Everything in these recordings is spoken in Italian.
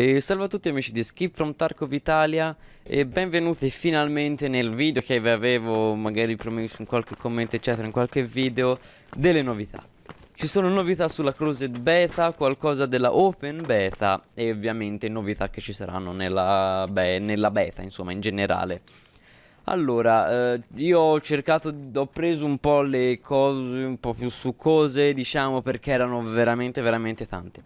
E salve a tutti amici di Skip from Tarkov Italia e benvenuti finalmente nel video che vi avevo magari promesso in qualche commento eccetera in qualche video delle novità ci sono novità sulla Closed Beta, qualcosa della Open Beta e ovviamente novità che ci saranno nella, beh, nella beta insomma in generale allora, eh, io ho cercato, ho preso un po' le cose un po' più succose, diciamo, perché erano veramente, veramente tante.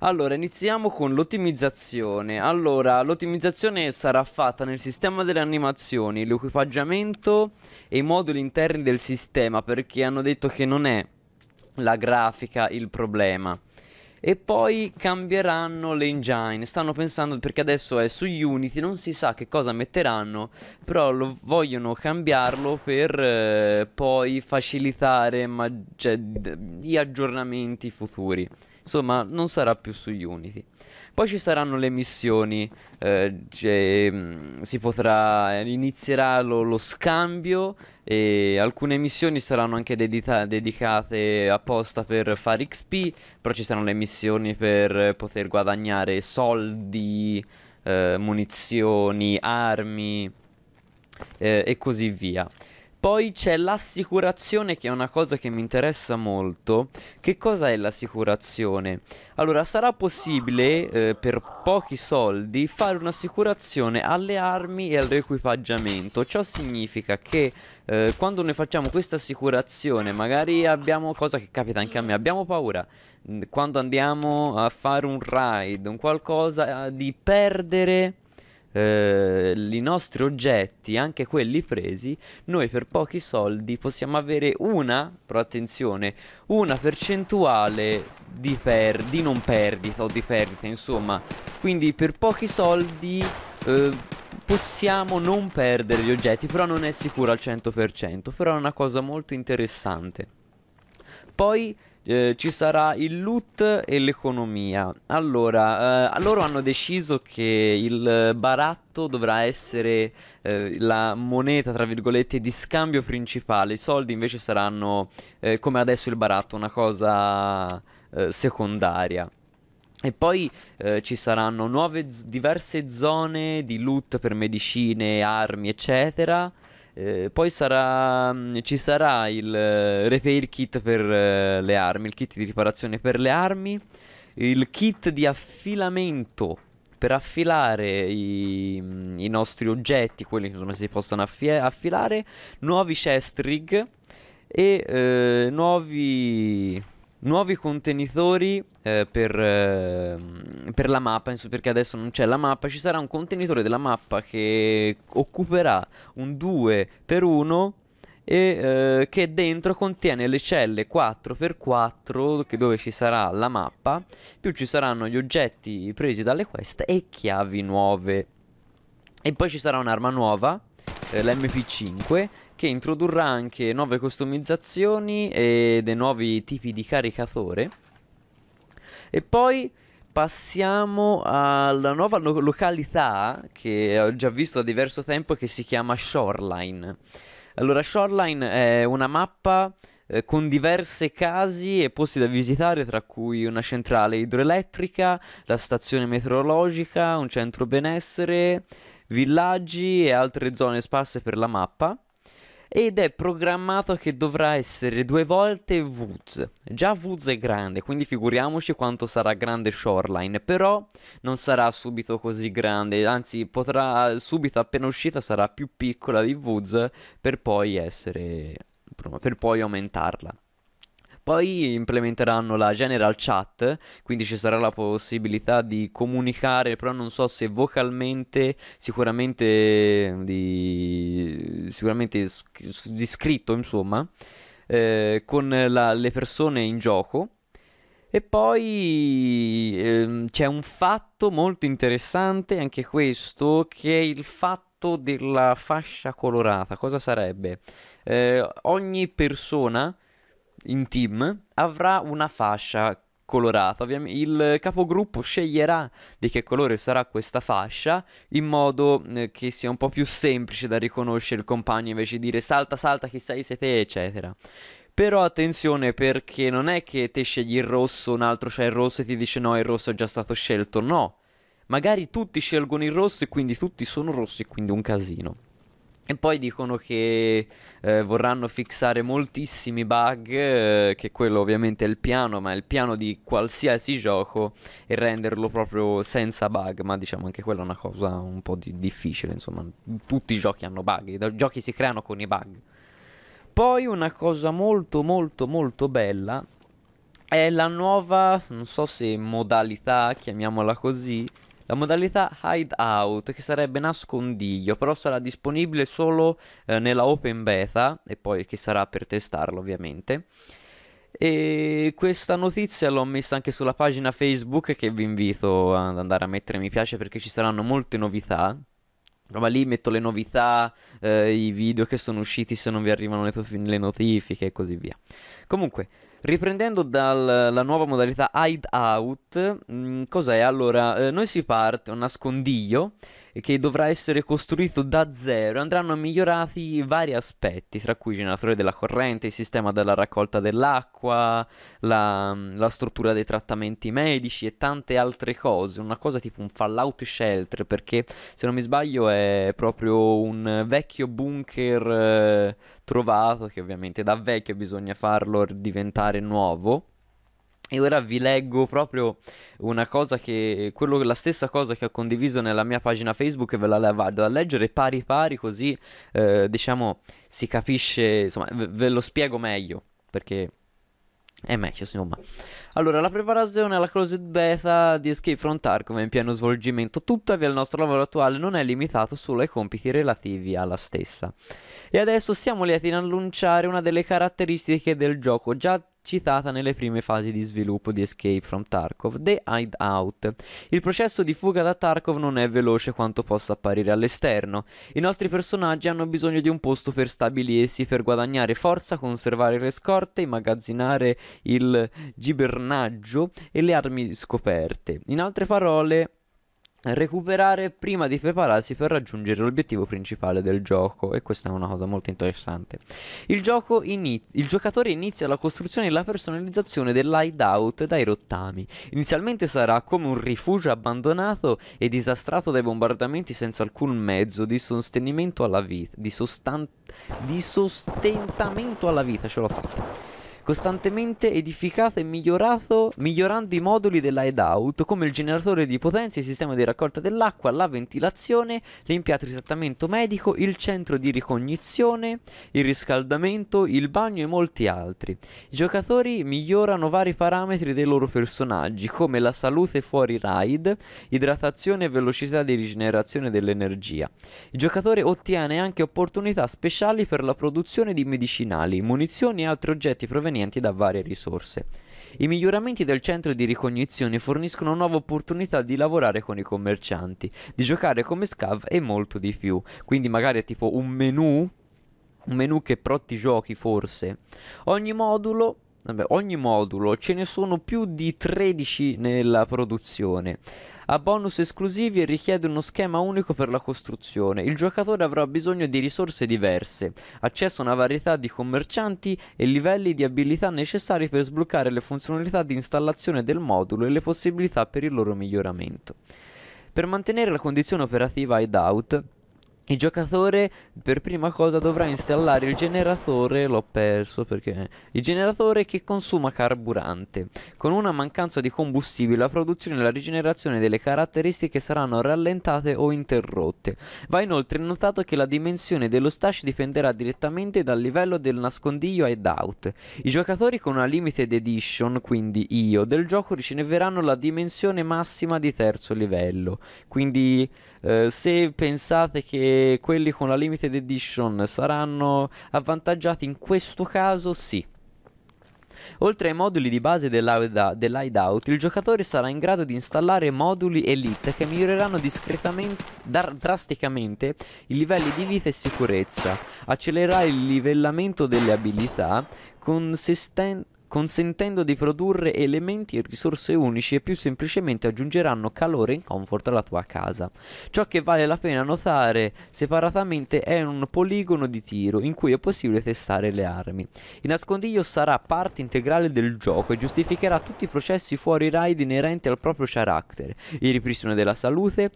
Allora, iniziamo con l'ottimizzazione. Allora, l'ottimizzazione sarà fatta nel sistema delle animazioni, l'equipaggiamento e i moduli interni del sistema, perché hanno detto che non è la grafica il problema. E poi cambieranno l'engine, stanno pensando perché adesso è su Unity, non si sa che cosa metteranno, però lo vogliono cambiarlo per eh, poi facilitare cioè, gli aggiornamenti futuri. Insomma, non sarà più su Unity. Poi ci saranno le missioni, eh, cioè, mm, si potrà, eh, inizierà lo, lo, scambio e alcune missioni saranno anche dedicate apposta per fare XP, però ci saranno le missioni per poter guadagnare soldi, eh, munizioni, armi eh, e così via. Poi c'è l'assicurazione che è una cosa che mi interessa molto. Che cosa è l'assicurazione? Allora sarà possibile eh, per pochi soldi fare un'assicurazione alle armi e all'equipaggiamento. Ciò significa che eh, quando noi facciamo questa assicurazione magari abbiamo, cosa che capita anche a me, abbiamo paura mm, quando andiamo a fare un ride, un qualcosa eh, di perdere eh, i nostri oggetti, anche quelli presi, noi per pochi soldi possiamo avere una, però attenzione, una percentuale di, per, di non perdita o di perdita, insomma. Quindi per pochi soldi... Eh, possiamo non perdere gli oggetti, però non è sicuro al 100%, però è una cosa molto interessante. Poi eh, ci sarà il loot e l'economia. Allora, eh, loro hanno deciso che il baratto dovrà essere eh, la moneta, tra virgolette, di scambio principale. I soldi invece saranno, eh, come adesso il baratto, una cosa eh, secondaria. E poi eh, ci saranno nuove diverse zone di loot per medicine, armi, eccetera. Eh, poi sarà, mm, ci sarà il eh, repair kit per eh, le armi, il kit di riparazione per le armi, il kit di affilamento per affilare i, mm, i nostri oggetti, quelli che si possono affi affilare, nuovi chest rig e eh, nuovi nuovi contenitori eh, per, eh, per, la mappa, perché adesso non c'è la mappa, ci sarà un contenitore della mappa che occuperà un 2x1 e eh, che dentro contiene le celle 4x4 dove ci sarà la mappa, più ci saranno gli oggetti presi dalle quest e chiavi nuove. E poi ci sarà un'arma nuova eh, l'MP5 che introdurrà anche nuove customizzazioni e dei nuovi tipi di caricatore. E poi passiamo alla nuova lo- località che ho già visto da diverso tempo che si chiama Shoreline. Allora, Shoreline è una mappa eh, con diverse case e posti da visitare, tra cui una centrale idroelettrica, la stazione meteorologica, un centro benessere, villaggi e altre zone sparse per la mappa ed è programmato che dovrà essere due volte Woods. Già Woods è grande, quindi figuriamoci quanto sarà grande Shoreline, però non sarà subito così grande, anzi potrà subito appena uscita sarà più piccola di Woods per poi essere per poi aumentarla. Poi implementeranno la general chat, quindi ci sarà la possibilità di comunicare, però non so se vocalmente, sicuramente ehm, di, sicuramente di scritto, insomma, eh, con la, le persone in gioco. E poi ehm, c'è un fatto molto interessante, anche questo, che è il fatto della fascia colorata. Cosa sarebbe? Eh, ogni persona in team avrà una fascia colorata. Il capogruppo sceglierà di che colore sarà questa fascia in modo eh, che sia un po' più semplice da riconoscere il compagno invece di dire salta, salta, chi sei, sei te, eccetera. Però attenzione perché non è che te scegli il rosso, un altro c'è il rosso e ti dice no, il rosso è già stato scelto. No, magari tutti scelgono il rosso e quindi tutti sono rossi, quindi un casino. E poi dicono che eh, vorranno fissare moltissimi bug, eh, che quello ovviamente è il piano, ma è il piano di qualsiasi gioco, e renderlo proprio senza bug, ma diciamo anche quella è una cosa un po' di- difficile, insomma, tutti i giochi hanno bug, i do- giochi si creano con i bug. Poi una cosa molto molto molto bella è la nuova, non so se modalità, chiamiamola così, la modalità hideout che sarebbe nascondiglio però sarà disponibile solo eh, nella open beta e poi che sarà per testarlo ovviamente. E questa notizia l'ho messa anche sulla pagina Facebook che vi invito ad andare a mettere mi piace perché ci saranno molte novità. Ma lì metto le novità, eh, i video che sono usciti se non vi arrivano le, le notifiche e così via. Comunque, Riprendendo dalla nuova modalità Hideout, mh, mm, cos'è? Allora, eh, noi si parte, un nascondiglio, che dovrà essere costruito da zero. Andranno migliorati vari aspetti, tra cui il generatore della corrente, il sistema della raccolta dell'acqua, la, la struttura dei trattamenti medici e tante altre cose. Una cosa tipo un Fallout Shelter, perché se non mi sbaglio è proprio un vecchio bunker eh, trovato, che ovviamente da vecchio bisogna farlo diventare nuovo. E ora vi leggo proprio una cosa che, quello, la stessa cosa che ho condiviso nella mia pagina Facebook e ve la vado a leggere pari pari così eh, diciamo si capisce, insomma ve, ve lo spiego meglio perché è meglio, insomma. Allora, la preparazione alla closed beta di Escape from Tarkov è in pieno svolgimento, tuttavia il nostro lavoro attuale non è limitato solo ai compiti relativi alla stessa. E adesso siamo lieti di annunciare una delle caratteristiche del gioco già citata nelle prime fasi di sviluppo di Escape from Tarkov, The Hideout. Il processo di fuga da Tarkov non è veloce quanto possa apparire all'esterno. I nostri personaggi hanno bisogno di un posto per stabilirsi, per guadagnare forza, conservare le scorte, immagazzinare il gibernaggio e le armi scoperte. In altre parole, recuperare prima di prepararsi per raggiungere l'obiettivo principale del gioco e questa è una cosa molto interessante. Il, gioco iniz- il giocatore inizia la costruzione e la personalizzazione dell'hideout dai rottami. Inizialmente sarà come un rifugio abbandonato e disastrato dai bombardamenti senza alcun mezzo di sostenimento alla vita, di, sostan- di sostentamento alla vita, ce l'ho fatta costantemente edificato e migliorato migliorando i moduli della head come il generatore di potenza, il sistema di raccolta dell'acqua, la ventilazione, l'impianto di trattamento medico, il centro di ricognizione, il riscaldamento, il bagno e molti altri. I giocatori migliorano vari parametri dei loro personaggi come la salute fuori raid, idratazione e velocità di rigenerazione dell'energia. Il giocatore ottiene anche opportunità speciali per la produzione di medicinali, munizioni e altri oggetti provenienti provenienti da varie risorse. I miglioramenti del centro di ricognizione forniscono nuove opportunità di lavorare con i commercianti, di giocare come scav e molto di più. Quindi magari è tipo un menu, un menu che protti giochi forse. Ogni modulo vabbè, ogni modulo, ce ne sono più di 13 nella produzione. Ha bonus esclusivi e richiede uno schema unico per la costruzione. Il giocatore avrà bisogno di risorse diverse, accesso a una varietà di commercianti e livelli di abilità necessari per sbloccare le funzionalità di installazione del modulo e le possibilità per il loro miglioramento. Per mantenere la condizione operativa Hideout, il giocatore per prima cosa dovrà installare il generatore, l'ho perso perché... Il generatore che consuma carburante. Con una mancanza di combustibile la produzione e la rigenerazione delle caratteristiche saranno rallentate o interrotte. Va inoltre notato che la dimensione dello stash dipenderà direttamente dal livello del nascondiglio ed out. I giocatori con una limited edition, quindi io, del gioco riceveranno la dimensione massima di terzo livello. Quindi eh, se pensate che quelli con la limited edition saranno avvantaggiati in questo caso, sì. Oltre ai moduli di base dell'hideout, il giocatore sarà in grado di installare moduli elite che miglioreranno drasticamente i livelli di vita e sicurezza, accelererà il livellamento delle abilità, consisten consentendo di produrre elementi e risorse unici e più semplicemente aggiungeranno calore e comfort alla tua casa. Ciò che vale la pena notare separatamente è un poligono di tiro in cui è possibile testare le armi. Il nascondiglio sarà parte integrale del gioco e giustificherà tutti i processi fuori raid inerenti al proprio carattere, il ripristino della salute,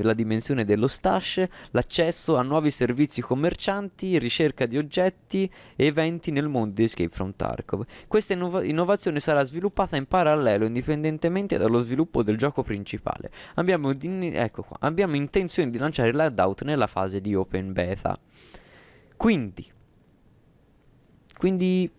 la dimensione dello stash, l'accesso a nuovi servizi commercianti, ricerca di oggetti e eventi nel mondo di Escape from Tarkov. Queste innovazione sarà sviluppata in parallelo indipendentemente dallo sviluppo del gioco principale. Abbiamo, di- ecco qua, abbiamo intenzione di lanciare l'Adout nella fase di open beta. Quindi, quindi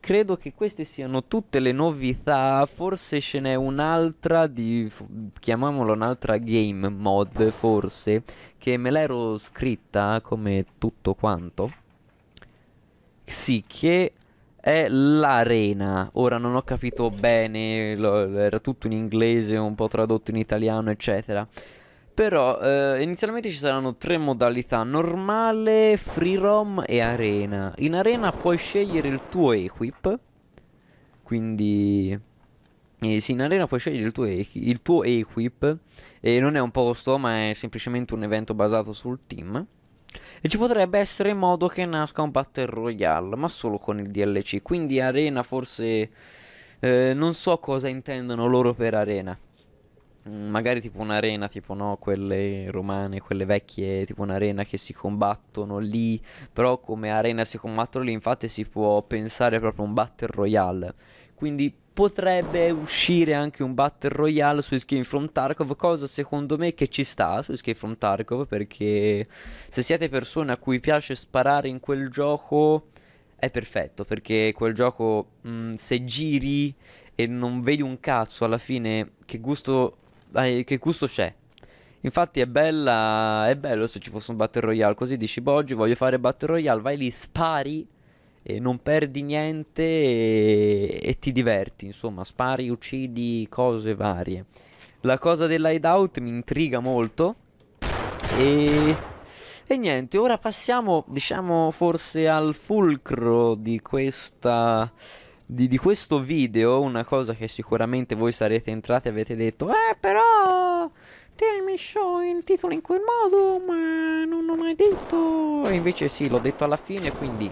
credo che queste siano tutte le novità, forse ce n'è un'altra di, chiamiamola un'altra game mod forse, che me l'ero scritta come tutto quanto. Sì, che è l'arena. Ora non ho capito bene, lo, era tutto in inglese, un po' tradotto in italiano, eccetera. Però eh, inizialmente ci saranno tre modalità, normale, free roam e arena. In arena puoi scegliere il tuo equip, quindi eh, sì, in arena puoi scegliere il tuo, e- il tuo equip e non è un posto ma è semplicemente un evento basato sul team e ci potrebbe essere modo che nasca un Battle Royale, ma solo con il DLC. Quindi Arena forse... Eh, non so cosa intendono loro per Arena. Mm, magari tipo un'arena, tipo no, quelle romane, quelle vecchie, tipo un'arena che si combattono lì, però come arena si combattono lì infatti si può pensare proprio a un battle royale. Quindi potrebbe uscire anche un Battle Royale su skin from Tarkov, cosa secondo me che ci sta su skin from Tarkov, perché se siete persone a cui piace sparare in quel gioco è perfetto, perché quel gioco mh, mm, se giri e non vedi un cazzo alla fine che gusto, eh, che gusto c'è. Infatti è, bella, è bello se ci fosse un Battle Royale, così dici, boh, oggi voglio fare Battle Royale, vai lì, spari eh, non perdi niente e, e ti diverti, insomma, spari, uccidi cose varie. La cosa dell'hideout mi intriga molto e... E niente, ora passiamo, diciamo, forse al fulcro di questa... Di, di, questo video, una cosa che sicuramente voi sarete entrati e avete detto Eh, però... Tell show il titolo in quel modo, ma non l'ho mai detto E invece sì, l'ho detto alla fine, quindi...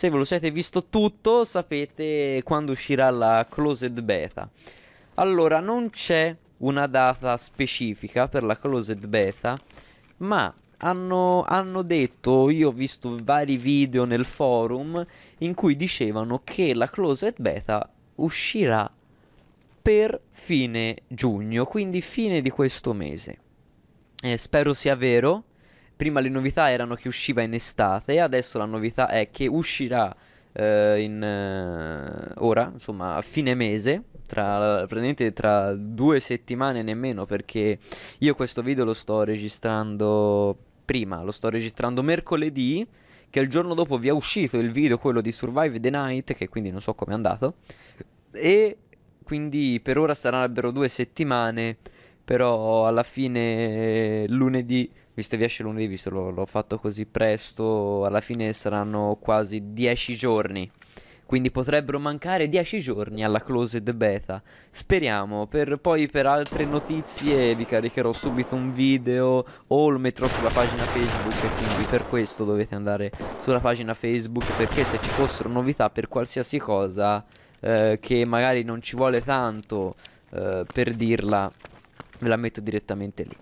Se ve lo siete visto tutto sapete quando uscirà la closed beta. Allora non c'è una data specifica per la closed beta, ma hanno, hanno, detto, io ho visto vari video nel forum in cui dicevano che la closed beta uscirà per fine giugno, quindi fine di questo mese. Eh, spero sia vero, prima le novità erano che usciva in estate, adesso la novità è che uscirà eh, in, eh, ora, insomma, a fine mese, tra, praticamente tra due settimane nemmeno, perché io questo video lo sto registrando prima, lo sto registrando mercoledì, che il giorno dopo vi è uscito il video, quello di Survive the Night, che quindi non so come è andato, e quindi per ora sarebbero due settimane, però alla fine lunedì visto che esce lunedì, visto l'ho, l'ho fatto così presto, alla fine saranno quasi 10 giorni. Quindi potrebbero mancare 10 giorni alla closed beta. Speriamo, per, poi per altre notizie vi caricherò subito un video o lo metterò sulla pagina Facebook e quindi per questo dovete andare sulla pagina Facebook perché se ci fossero novità per qualsiasi cosa eh, che magari non ci vuole tanto eh, per dirla, ve la metto direttamente lì.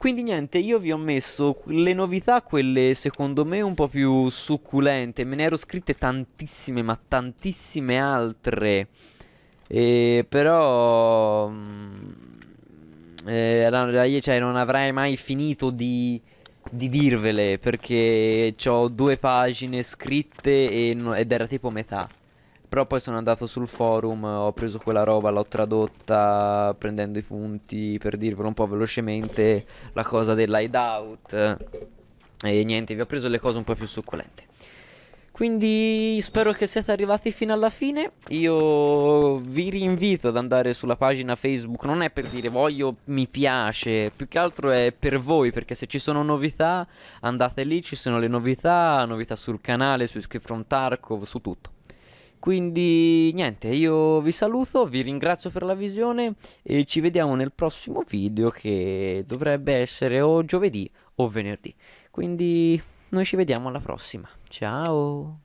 Quindi niente, io vi ho messo le novità, quelle secondo me un po' più succulente, me ne ero scritte tantissime, ma tantissime altre. E però... Mm, eh, cioè, non avrei mai finito di di dirvele perché ho due pagine scritte no, ed era tipo metà. Però poi sono andato sul forum, ho preso quella roba, l'ho tradotta prendendo i punti per dirvelo un po' velocemente la cosa dell'hideout. E niente, vi ho preso le cose un po' più succulente. Quindi spero che siate arrivati fino alla fine. Io vi rinvito ad andare sulla pagina Facebook. Non è per dire voglio mi piace, più che altro è per voi. Perché se ci sono novità, andate lì, ci sono le novità, novità sul canale, su Script from Tarkov, su tutto. Quindi niente, io vi saluto, vi ringrazio per la visione e ci vediamo nel prossimo video che dovrebbe essere o giovedì o venerdì. Quindi noi ci vediamo alla prossima. Ciao!